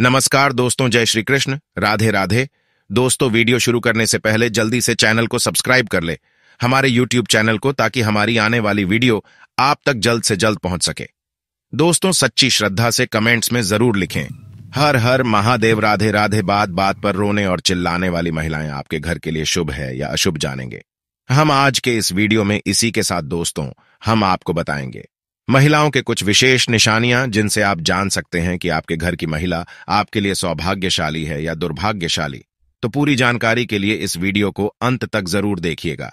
नमस्कार दोस्तों जय श्री कृष्ण राधे राधे दोस्तों वीडियो शुरू करने से पहले जल्दी से चैनल को सब्सक्राइब कर ले हमारे यूट्यूब चैनल को ताकि हमारी आने वाली वीडियो आप तक जल्द से जल्द पहुंच सके दोस्तों सच्ची श्रद्धा से कमेंट्स में जरूर लिखें हर हर महादेव राधे राधे बात बात पर रोने और चिल्लाने वाली महिलाएं आपके घर के लिए शुभ है या अशुभ जानेंगे हम आज के इस वीडियो में इसी के साथ दोस्तों हम आपको बताएंगे महिलाओं के कुछ विशेष निशानियां जिनसे आप जान सकते हैं कि आपके घर की महिला आपके लिए सौभाग्यशाली है या दुर्भाग्यशाली तो पूरी जानकारी के लिए इस वीडियो को अंत तक जरूर देखिएगा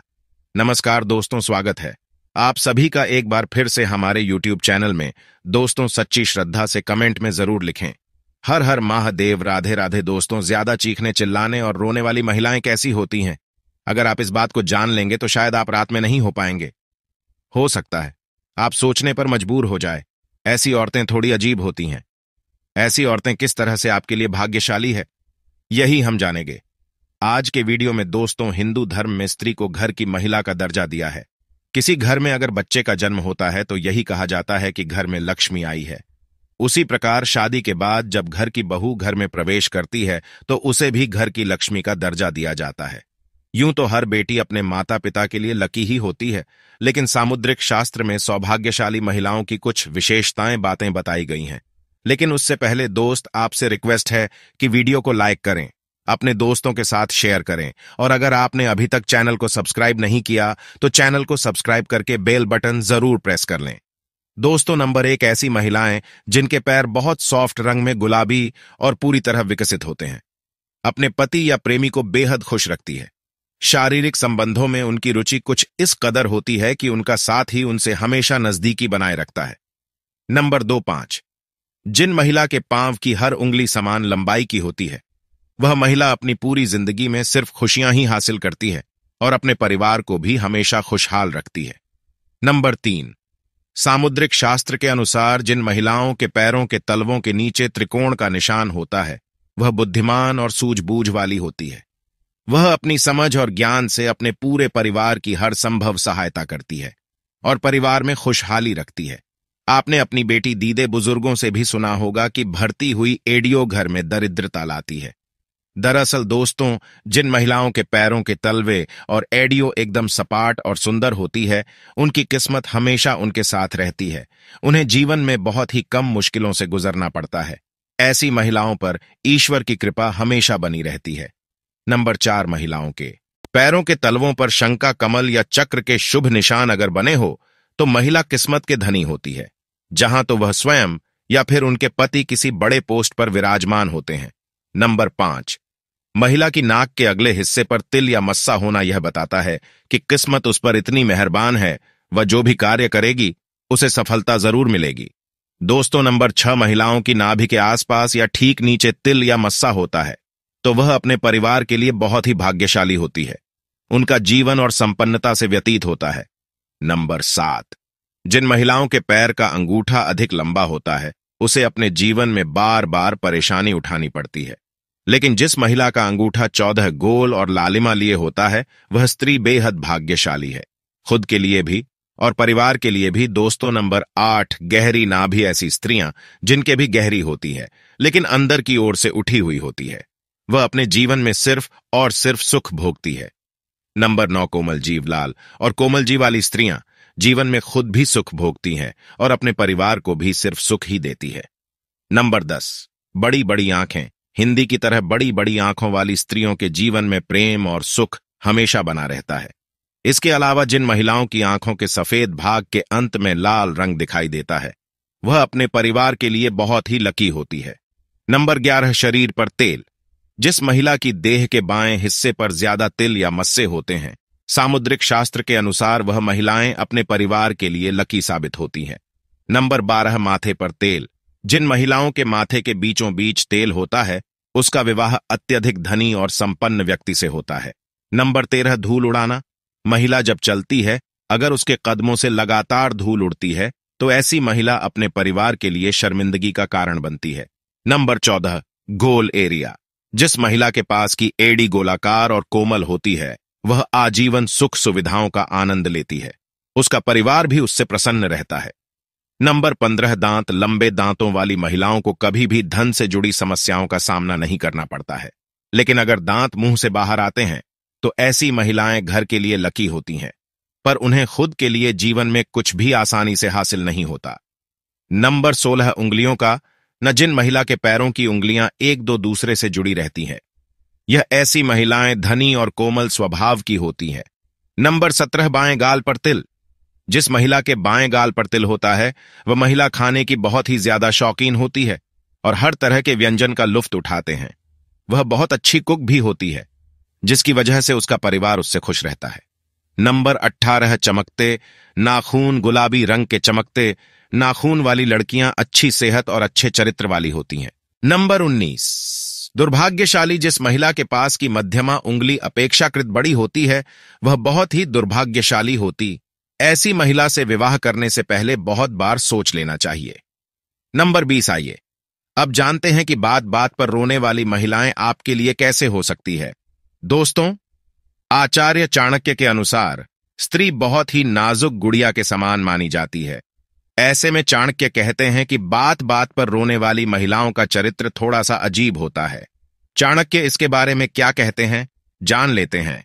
नमस्कार दोस्तों स्वागत है आप सभी का एक बार फिर से हमारे YouTube चैनल में दोस्तों सच्ची श्रद्धा से कमेंट में जरूर लिखें हर हर महादेव राधे राधे दोस्तों ज्यादा चीखने चिल्लाने और रोने वाली महिलाएं कैसी होती हैं अगर आप इस बात को जान लेंगे तो शायद आप रात में नहीं हो पाएंगे हो सकता है आप सोचने पर मजबूर हो जाए ऐसी औरतें थोड़ी अजीब होती हैं ऐसी औरतें किस तरह से आपके लिए भाग्यशाली है यही हम जानेंगे आज के वीडियो में दोस्तों हिंदू धर्म में स्त्री को घर की महिला का दर्जा दिया है किसी घर में अगर बच्चे का जन्म होता है तो यही कहा जाता है कि घर में लक्ष्मी आई है उसी प्रकार शादी के बाद जब घर की बहू घर में प्रवेश करती है तो उसे भी घर की लक्ष्मी का दर्जा दिया जाता है यूं तो हर बेटी अपने माता पिता के लिए लकी ही होती है लेकिन सामुद्रिक शास्त्र में सौभाग्यशाली महिलाओं की कुछ विशेषताएं बातें बताई गई हैं लेकिन उससे पहले दोस्त आपसे रिक्वेस्ट है कि वीडियो को लाइक करें अपने दोस्तों के साथ शेयर करें और अगर आपने अभी तक चैनल को सब्सक्राइब नहीं किया तो चैनल को सब्सक्राइब करके बेल बटन जरूर प्रेस कर लें दोस्तों नंबर एक ऐसी महिलाएं जिनके पैर बहुत सॉफ्ट रंग में गुलाबी और पूरी तरह विकसित होते हैं अपने पति या प्रेमी को बेहद खुश रखती है शारीरिक संबंधों में उनकी रुचि कुछ इस कदर होती है कि उनका साथ ही उनसे हमेशा नजदीकी बनाए रखता है नंबर दो पांच जिन महिला के पांव की हर उंगली समान लंबाई की होती है वह महिला अपनी पूरी जिंदगी में सिर्फ खुशियां ही हासिल करती है और अपने परिवार को भी हमेशा खुशहाल रखती है नंबर तीन सामुद्रिक शास्त्र के अनुसार जिन महिलाओं के पैरों के तलवों के नीचे त्रिकोण का निशान होता है वह बुद्धिमान और सूझबूझ वाली होती है वह अपनी समझ और ज्ञान से अपने पूरे परिवार की हर संभव सहायता करती है और परिवार में खुशहाली रखती है आपने अपनी बेटी दीदे बुजुर्गों से भी सुना होगा कि भर्ती हुई एडियो घर में दरिद्रता लाती है दरअसल दोस्तों जिन महिलाओं के पैरों के तलवे और एडियो एकदम सपाट और सुंदर होती है उनकी किस्मत हमेशा उनके साथ रहती है उन्हें जीवन में बहुत ही कम मुश्किलों से गुजरना पड़ता है ऐसी महिलाओं पर ईश्वर की कृपा हमेशा बनी रहती है नंबर चार महिलाओं के पैरों के तलवों पर शंका कमल या चक्र के शुभ निशान अगर बने हो तो महिला किस्मत के धनी होती है जहां तो वह स्वयं या फिर उनके पति किसी बड़े पोस्ट पर विराजमान होते हैं नंबर पांच महिला की नाक के अगले हिस्से पर तिल या मस्सा होना यह बताता है कि किस्मत उस पर इतनी मेहरबान है वह जो भी कार्य करेगी उसे सफलता जरूर मिलेगी दोस्तों नंबर छह महिलाओं की नाभि के आसपास या ठीक नीचे तिल या मस्सा होता है तो वह अपने परिवार के लिए बहुत ही भाग्यशाली होती है उनका जीवन और संपन्नता से व्यतीत होता है नंबर सात जिन महिलाओं के पैर का अंगूठा अधिक लंबा होता है उसे अपने जीवन में बार बार परेशानी उठानी पड़ती है लेकिन जिस महिला का अंगूठा चौदह गोल और लालिमा लिए होता है वह स्त्री बेहद भाग्यशाली है खुद के लिए भी और परिवार के लिए भी दोस्तों नंबर आठ गहरी ना भी ऐसी स्त्रियां जिनके भी गहरी होती है लेकिन अंदर की ओर से उठी हुई होती है वह अपने जीवन में सिर्फ और सिर्फ सुख भोगती है नंबर नौ कोमल जीव लाल और कोमल जी वाली स्त्रियां जीवन में खुद भी सुख भोगती हैं और अपने परिवार को भी सिर्फ सुख ही देती है नंबर दस बड़ी बड़ी आंखें हिंदी की तरह बड़ी बड़ी आंखों वाली स्त्रियों के जीवन में प्रेम और सुख हमेशा बना रहता है इसके अलावा जिन महिलाओं की आंखों के सफेद भाग के अंत में लाल रंग दिखाई देता है वह अपने परिवार के लिए बहुत ही लकी होती है नंबर ग्यारह शरीर पर तेल जिस महिला की देह के बाएं हिस्से पर ज्यादा तिल या मस्से होते हैं सामुद्रिक शास्त्र के अनुसार वह महिलाएं अपने परिवार के लिए लकी साबित होती हैं नंबर बारह माथे पर तेल जिन महिलाओं के माथे के बीचों बीच तेल होता है उसका विवाह अत्यधिक धनी और संपन्न व्यक्ति से होता है नंबर तेरह धूल उड़ाना महिला जब चलती है अगर उसके कदमों से लगातार धूल उड़ती है तो ऐसी महिला अपने परिवार के लिए शर्मिंदगी का कारण बनती है नंबर चौदह गोल एरिया जिस महिला के पास की एडी गोलाकार और कोमल होती है वह आजीवन सुख सुविधाओं का आनंद लेती है उसका परिवार भी उससे प्रसन्न रहता है नंबर पंद्रह दांत लंबे दांतों वाली महिलाओं को कभी भी धन से जुड़ी समस्याओं का सामना नहीं करना पड़ता है लेकिन अगर दांत मुंह से बाहर आते हैं तो ऐसी महिलाएं घर के लिए लकी होती हैं पर उन्हें खुद के लिए जीवन में कुछ भी आसानी से हासिल नहीं होता नंबर सोलह उंगलियों का न जिन महिला के पैरों की उंगलियां एक दो दूसरे से जुड़ी रहती हैं यह ऐसी महिलाएं धनी और कोमल स्वभाव की होती हैं नंबर सत्रह बाएं गाल पर तिल जिस महिला के बाएं गाल पर तिल होता है वह महिला खाने की बहुत ही ज्यादा शौकीन होती है और हर तरह के व्यंजन का लुफ्त उठाते हैं वह बहुत अच्छी कुक भी होती है जिसकी वजह से उसका परिवार उससे खुश रहता है नंबर अट्ठारह चमकते नाखून गुलाबी रंग के चमकते नाखून वाली लड़कियां अच्छी सेहत और अच्छे चरित्र वाली होती हैं नंबर 19 दुर्भाग्यशाली जिस महिला के पास की मध्यमा उंगली अपेक्षाकृत बड़ी होती है वह बहुत ही दुर्भाग्यशाली होती ऐसी महिला से विवाह करने से पहले बहुत बार सोच लेना चाहिए नंबर बीस आइए अब जानते हैं कि बात बात पर रोने वाली महिलाएं आपके लिए कैसे हो सकती है दोस्तों आचार्य चाणक्य के अनुसार स्त्री बहुत ही नाजुक गुड़िया के समान मानी जाती है ऐसे में चाणक्य कहते हैं कि बात बात पर रोने वाली महिलाओं का चरित्र थोड़ा सा अजीब होता है चाणक्य इसके बारे में क्या कहते हैं जान लेते हैं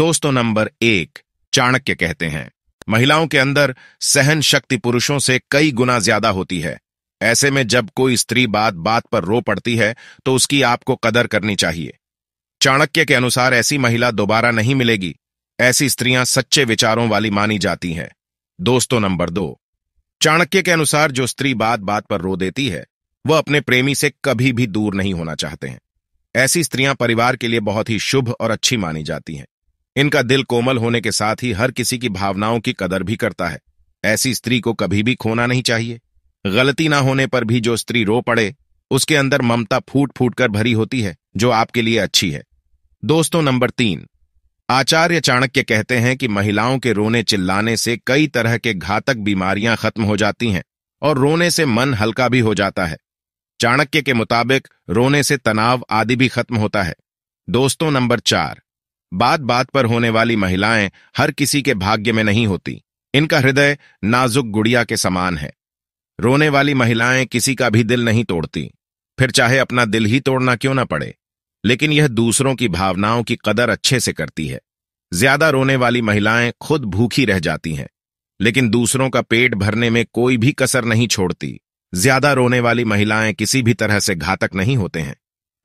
दोस्तों नंबर एक चाणक्य कहते हैं महिलाओं के अंदर सहन शक्ति पुरुषों से कई गुना ज्यादा होती है ऐसे में जब कोई स्त्री बात बात पर रो पड़ती है तो उसकी आपको कदर करनी चाहिए चाणक्य के अनुसार ऐसी महिला दोबारा नहीं मिलेगी ऐसी स्त्रियां सच्चे विचारों वाली मानी जाती हैं दोस्तों नंबर दो चाणक्य के अनुसार जो स्त्री बात बात पर रो देती है वह अपने प्रेमी से कभी भी दूर नहीं होना चाहते हैं ऐसी स्त्रियां परिवार के लिए बहुत ही शुभ और अच्छी मानी जाती हैं इनका दिल कोमल होने के साथ ही हर किसी की भावनाओं की कदर भी करता है ऐसी स्त्री को कभी भी खोना नहीं चाहिए गलती ना होने पर भी जो स्त्री रो पड़े उसके अंदर ममता फूट फूट कर भरी होती है जो आपके लिए अच्छी है दोस्तों नंबर तीन आचार्य चाणक्य कहते हैं कि महिलाओं के रोने चिल्लाने से कई तरह के घातक बीमारियां खत्म हो जाती हैं और रोने से मन हल्का भी हो जाता है चाणक्य के मुताबिक रोने से तनाव आदि भी खत्म होता है दोस्तों नंबर चार बात बात पर होने वाली महिलाएं हर किसी के भाग्य में नहीं होती इनका हृदय नाजुक गुड़िया के समान है रोने वाली महिलाएं किसी का भी दिल नहीं तोड़ती फिर चाहे अपना दिल ही तोड़ना क्यों ना पड़े लेकिन यह दूसरों की भावनाओं की कदर अच्छे से करती है ज्यादा रोने वाली महिलाएं खुद भूखी रह जाती हैं लेकिन दूसरों का पेट भरने में कोई भी कसर नहीं छोड़ती ज्यादा रोने वाली महिलाएं किसी भी तरह से घातक नहीं होते हैं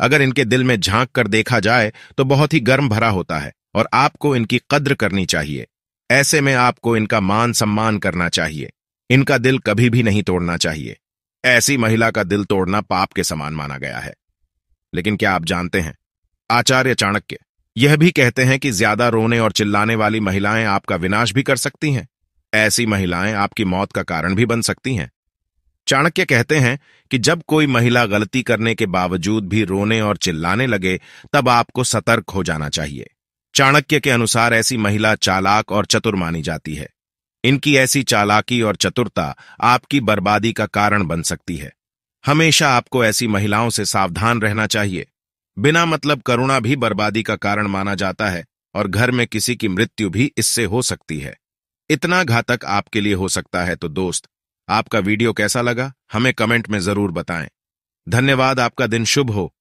अगर इनके दिल में झांक कर देखा जाए तो बहुत ही गर्म भरा होता है और आपको इनकी कद्र करनी चाहिए ऐसे में आपको इनका मान सम्मान करना चाहिए इनका दिल कभी भी नहीं तोड़ना चाहिए ऐसी महिला का दिल तोड़ना पाप के समान माना गया है लेकिन क्या आप जानते हैं आचार्य चाणक्य यह भी कहते हैं कि ज्यादा रोने और चिल्लाने वाली महिलाएं आपका विनाश भी कर सकती हैं ऐसी महिलाएं आपकी मौत का कारण भी बन सकती हैं चाणक्य कहते हैं कि जब कोई महिला गलती करने के बावजूद भी रोने और चिल्लाने लगे तब आपको सतर्क हो जाना चाहिए चाणक्य के अनुसार ऐसी महिला चालाक और चतुर मानी जाती है इनकी ऐसी चालाकी और चतुरता आपकी बर्बादी का कारण बन सकती है हमेशा आपको ऐसी महिलाओं से सावधान रहना चाहिए बिना मतलब करुणा भी बर्बादी का कारण माना जाता है और घर में किसी की मृत्यु भी इससे हो सकती है इतना घातक आपके लिए हो सकता है तो दोस्त आपका वीडियो कैसा लगा हमें कमेंट में जरूर बताएं धन्यवाद आपका दिन शुभ हो